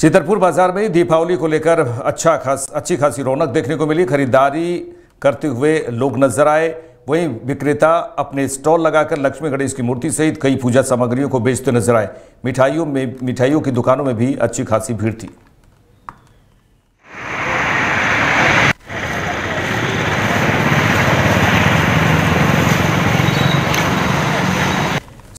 छतरपुर बाजार में दीपावली को लेकर अच्छा खास अच्छी खासी रौनक देखने को मिली खरीदारी करते हुए लोग नजर आए वहीं विक्रेता अपने स्टॉल लगाकर लक्ष्मी गणेश की मूर्ति सहित कई पूजा सामग्रियों को बेचते नजर आए मिठाइयों में मिठाइयों की दुकानों में भी अच्छी खासी भीड़ थी